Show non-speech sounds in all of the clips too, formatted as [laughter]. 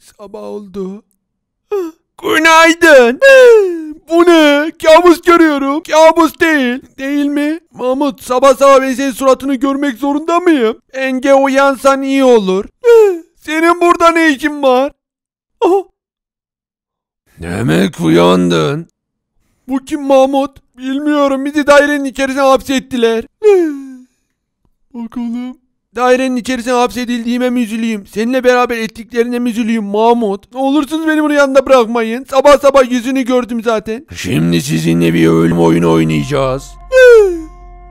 Sabah oldu. Günaydın. Bu ne? Kabus görüyorum. Kabus değil. Değil mi? Mahmut sabah sabah ben senin suratını görmek zorunda mıyım? Enge uyansan iyi olur. Senin burada ne işin var? Demek uyandın. Bu kim Mahmut? Bilmiyorum. Bizi dairenin içerisine hapsettiler. Bakalım. Dairenin içerisine hapsedildiğime mi üzüleyim? Seninle beraber ettiklerine mi üzüleyim Mahmut? Ne olursunuz beni buraya yanında bırakmayın. Sabah sabah yüzünü gördüm zaten. Şimdi sizinle bir ölüm oyunu oynayacağız.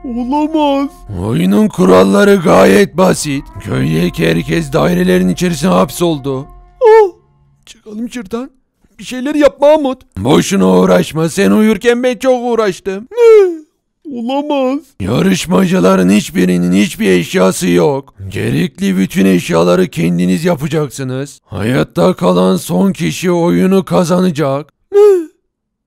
Olamaz. Oyunun kuralları gayet basit. Köydeki herkes dairelerin içerisine hapsoldu. Oh. Çıkalım şuradan. Bir şeyler yap Mahmut. Boşuna uğraşma. Sen uyurken ben çok uğraştım. Olamaz. Yarışmacıların hiçbirinin hiçbir eşyası yok. Gerekli bütün eşyaları kendiniz yapacaksınız. Hayatta kalan son kişi oyunu kazanacak. Ne?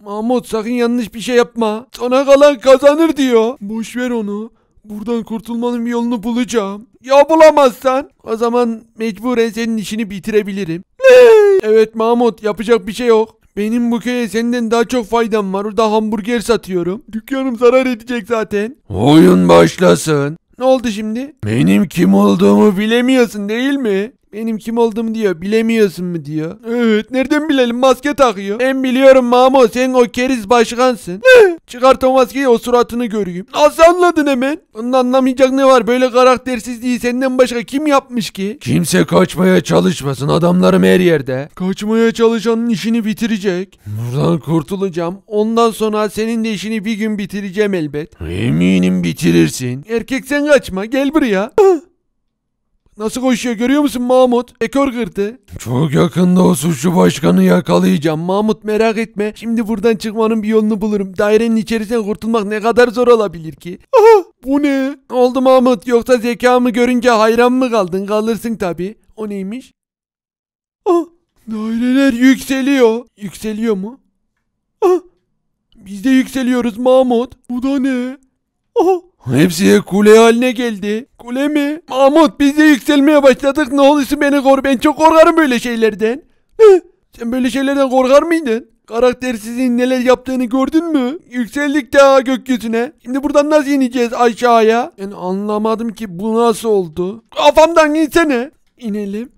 Mahmut sakın yanlış bir şey yapma. Sana kalan kazanır diyor. Boş ver onu. Buradan kurtulmanın bir yolunu bulacağım. Ya bulamazsan? O zaman mecburen senin işini bitirebilirim. Ne? Evet Mahmut yapacak bir şey yok. Benim bu köye senden daha çok faydam var. Orada hamburger satıyorum. Dükkanım zarar edecek zaten. Oyun başlasın. Ne oldu şimdi? Benim kim olduğumu bilemiyorsun değil mi? Benim kim olduğumu diyor. Bilemiyorsun mu diyor. Evet nereden bilelim maske takıyor. Ben biliyorum Mamo sen o keriz başkansın. Çıkart o maskeyi o suratını göreyim. Nasıl anladın hemen? Bunun anlamayacak ne var? Böyle karaktersiz karaktersizliği senden başka kim yapmış ki? Kimse kaçmaya çalışmasın adamlarım her yerde. Kaçmaya çalışanın işini bitirecek. Buradan kurtulacağım. Ondan sonra senin de işini bir gün bitireceğim elbet. Eminim bitirirsin. Erkek sen kaçma gel buraya. Nasıl koşuyor görüyor musun Mahmut? Ekor kırdı. Çok yakında o suçlu başkanı yakalayacağım. Mahmut merak etme. Şimdi buradan çıkmanın bir yolunu bulurum. Dairenin içerisinden kurtulmak ne kadar zor olabilir ki? Aha bu ne? oldu Mahmut? Yoksa zekamı görünce hayran mı kaldın? Kalırsın tabi. O neymiş? Aha daireler yükseliyor. Yükseliyor mu? Aha biz de yükseliyoruz Mahmut. Bu da ne? Aha Hepsi kule haline geldi. Kule mi? Mahmut biz de yükselmeye başladık. Ne olursun beni koru. Ben çok korkarım böyle şeylerden. sen böyle şeylerden korkar mıydın? Karakter sizin neler yaptığını gördün mü? Yükseldik daha gökyüzüne. Şimdi buradan nasıl ineceğiz aşağıya? Ben anlamadım ki bu nasıl oldu. Kafamdan insene. İnelim.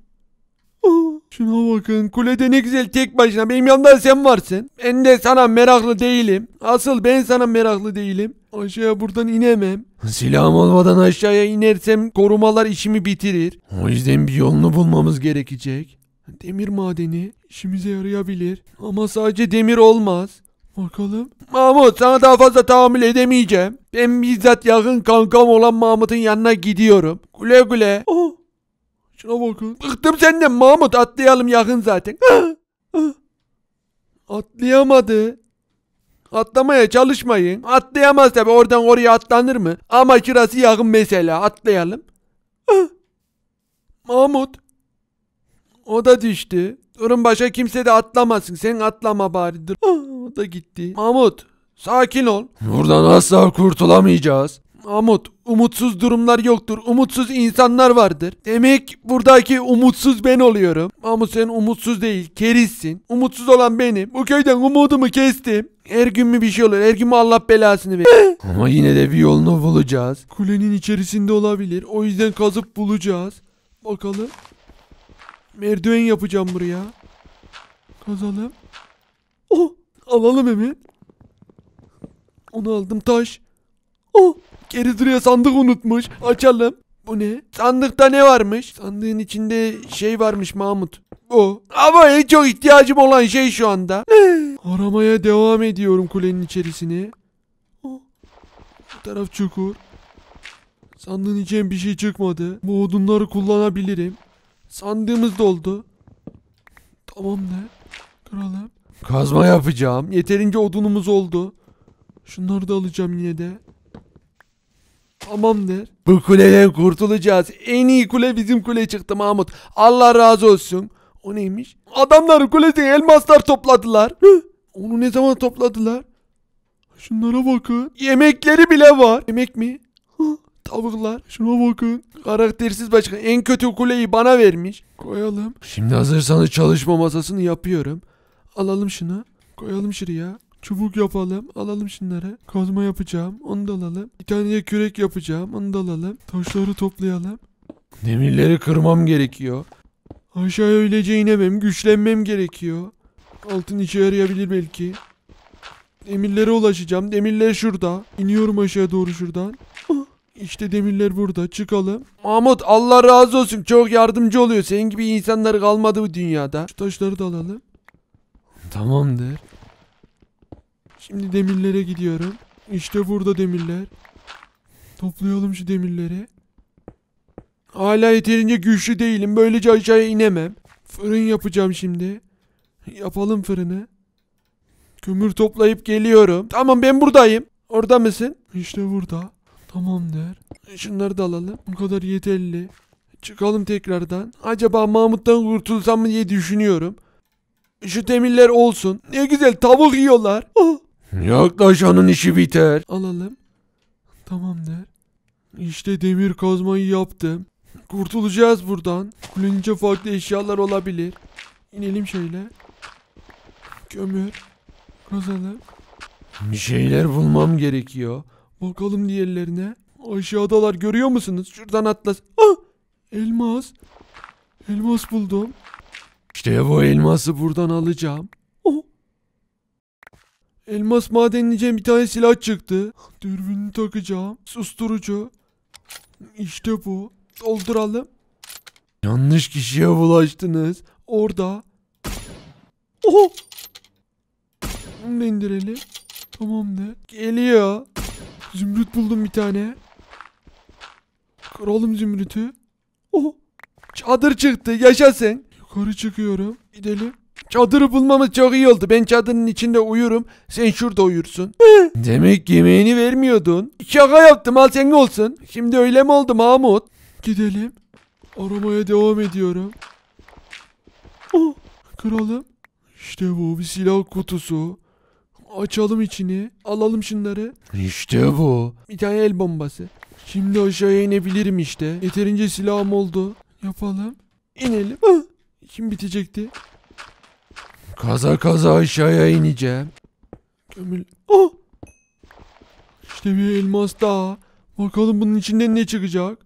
Şuna bakın kulede ne güzel tek başına benim yanımda sen varsın. Ben de sana meraklı değilim. Asıl ben sana meraklı değilim. Aşağıya buradan inemem. Silahım olmadan aşağıya inersem korumalar işimi bitirir. O yüzden bir yolunu bulmamız gerekecek. Demir madeni işimize yarayabilir. Ama sadece demir olmaz. Bakalım. Mahmut sana daha fazla tahammül edemeyeceğim. Ben bizzat yakın kankam olan Mahmut'un yanına gidiyorum. Güle güle. Oh. Şuna bakın. Bıktım senden Mahmut atlayalım yakın zaten. Ah, ah. Atlayamadı. Atlamaya çalışmayın. Atlayamaz tabi oradan oraya atlanır mı? Ama kirası yakın mesela atlayalım. Ah. Mahmut. O da düştü. Durun başa kimse de atlamasın. Sen atlama bari. O da gitti. Mahmut sakin ol. Buradan asla kurtulamayacağız. Amut, umutsuz durumlar yoktur. Umutsuz insanlar vardır. Demek buradaki umutsuz ben oluyorum. Ama sen umutsuz değil, kerizsin. Umutsuz olan benim. Bu köyden umudumu kestim. Her gün mü bir şey olur? Her gün mü Allah belasını ver. [laughs] Ama yine de bir yolunu bulacağız. Kulenin içerisinde olabilir. O yüzden kazıp bulacağız. Bakalım. Merdiven yapacağım buraya. Kazalım. Oh! Alalım hemen. Onu aldım taş. Oh! Geri duruyor sandık unutmuş. Açalım. Bu ne? Sandıkta ne varmış? Sandığın içinde şey varmış Mahmut. O. Ama en çok ihtiyacım olan şey şu anda. [gasps] Aramaya devam ediyorum kulenin içerisine. Oh. Bu taraf çukur. Sandığın içinden bir şey çıkmadı. Bu odunları kullanabilirim. Sandığımız doldu. Tamam da. Kralım. Kazma yapacağım. Yeterince odunumuz oldu. Şunları da alacağım yine de. Tamam der. Bu kuleden kurtulacağız. En iyi kule bizim kule çıktı Mahmut. Allah razı olsun. O neymiş? Adamlar kulede elmaslar topladılar. Hı? Onu ne zaman topladılar? Şunlara bakın. Yemekleri bile var. Yemek mi? Hı? Tavuklar. Şuna bakın. Karaktersiz başkan en kötü kuleyi bana vermiş. Koyalım. Şimdi hazırsanız çalışma masasını yapıyorum. Alalım şunu. Koyalım şuraya. Çubuk yapalım. Alalım şunları. Kazma yapacağım. Onu da alalım. Bir tane de kürek yapacağım. Onu da alalım. Taşları toplayalım. Demirleri kırmam gerekiyor. Aşağı öylece inemem. Güçlenmem gerekiyor. Altın işe yarayabilir belki. Demirlere ulaşacağım. Demirler şurada. İniyorum aşağı doğru şuradan. Ah, işte demirler burada. Çıkalım. Mahmut Allah razı olsun. Çok yardımcı oluyor. Senin gibi insanlar kalmadı bu dünyada. Şu taşları da alalım. Tamamdır. Şimdi demirlere gidiyorum. İşte burada demirler. Toplayalım şu demirleri. Hala yeterince güçlü değilim. Böylece aşağıya inemem. Fırın yapacağım şimdi. Yapalım fırını. Kömür toplayıp geliyorum. Tamam ben buradayım. Orada mısın? İşte burada. Tamamdır. Şunları da alalım. Bu kadar yeterli. Çıkalım tekrardan. Acaba Mahmut'tan kurtulsam mı diye düşünüyorum. Şu demirler olsun. Ne güzel tavuk yiyorlar. Oh. Yaklaşanın işi biter. Alalım. Tamamdır. İşte demir kazmayı yaptım. Kurtulacağız buradan. Kulünce farklı eşyalar olabilir. İnelim şöyle. Kömür. Kazalım. Bir şeyler bulmam gerekiyor. Bakalım diğerlerine. Aşağıdalar görüyor musunuz? Şuradan atlas. Ah! Elmas. Elmas buldum. İşte bu elması buradan alacağım elmas madeninden bir tane silah çıktı. Dürbünü takacağım. Susturucu. İşte bu. Dolduralım. Yanlış kişiye bulaştınız. Orada. Oho. Bunu da indirelim. Tamamdır. Geliyor. Zümrüt buldum bir tane. Kıralım zümrütü. Oh. Çadır çıktı. Yaşasın. Yukarı çıkıyorum. Gidelim. Çadırı bulmamız çok iyi oldu. Ben çadırın içinde uyurum. Sen şurada uyursun. Demek yemeğini vermiyordun. Şaka yaptım al senin olsun. Şimdi öyle mi oldu Mahmut? Gidelim. Aramaya devam ediyorum. Oh, kralım. İşte bu bir silah kutusu. Açalım içini. Alalım şunları. İşte bu. Bir tane el bombası. Şimdi aşağıya inebilirim işte. Yeterince silahım oldu. Yapalım. İnelim. Kim bitecekti? Kaza kaza aşağıya ineceğim. Gömül. Oh! Ah! İşte bir elmas daha. Bakalım bunun içinden ne çıkacak?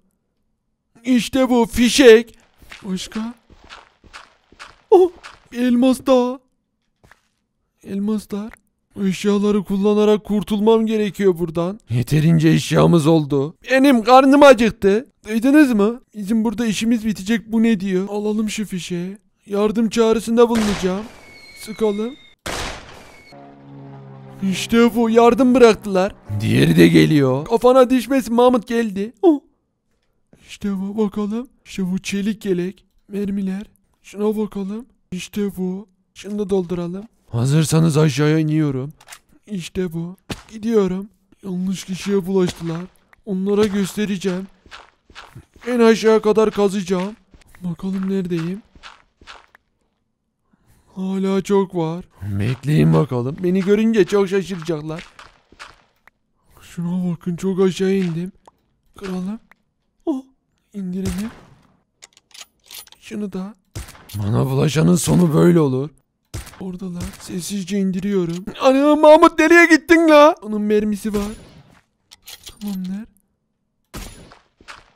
İşte bu fişek. Başka? Oh! Bir elmas daha. Elmaslar. Eşyaları kullanarak kurtulmam gerekiyor buradan. Yeterince eşyamız oldu. Benim karnım acıktı. Duydunuz mu? Bizim burada işimiz bitecek bu ne diyor? Alalım şu fişeği. Yardım çağrısında bulunacağım. Sıkalım. İşte bu yardım bıraktılar. Diğeri de geliyor. Kafana düşmesin Mahmut geldi. Oh. İşte bu bakalım. İşte bu çelik yelek. Mermiler. Şuna bakalım. İşte bu. Şunu da dolduralım. Hazırsanız aşağıya iniyorum. İşte bu. Gidiyorum. Yanlış kişiye bulaştılar. Onlara göstereceğim. En aşağı kadar kazacağım. Bakalım neredeyim. Hala çok var. Bekleyin bakalım. Beni görünce çok şaşıracaklar. Şuna bakın çok aşağı indim. Kralım. Oh, indirelim. Şunu da. Bana bulaşanın sonu böyle olur. Oradalar. Sessizce indiriyorum. Ana Mahmut nereye gittin la? Onun mermisi var. Tamamdır.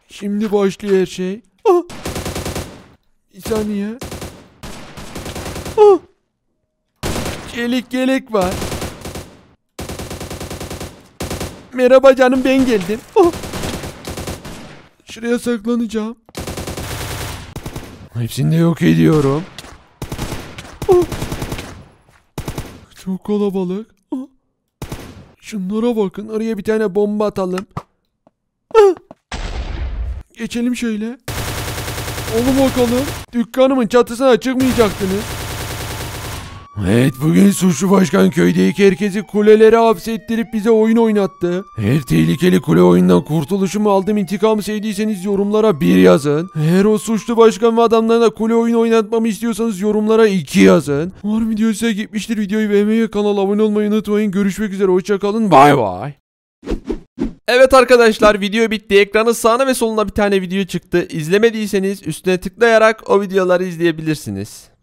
Şimdi başlıyor her şey. Oh. Bir saniye. Çelik yelek var. Merhaba canım ben geldim. Oh. Şuraya saklanacağım. Hepsini de yok ediyorum. Oh. Çok kalabalık. Oh. Şunlara bakın. Oraya bir tane bomba atalım. Oh. Geçelim şöyle. Onu bakalım. Dükkanımın çatısına çıkmayacaktınız. Evet bugün suçlu başkan köydeki herkesi kulelere hapsettirip bize oyun oynattı. Her tehlikeli kule oyundan kurtuluşumu aldım intikamı sevdiyseniz yorumlara bir yazın. Eğer o suçlu başkan ve adamlarına kule oyunu oynatmamı istiyorsanız yorumlara iki yazın. Var videoysa gitmiştir videoyu beğenmeyi ve kanala abone olmayı unutmayın. Görüşmek üzere hoşçakalın bay bay. Evet arkadaşlar video bitti. Ekranın sağına ve soluna bir tane video çıktı. İzlemediyseniz üstüne tıklayarak o videoları izleyebilirsiniz.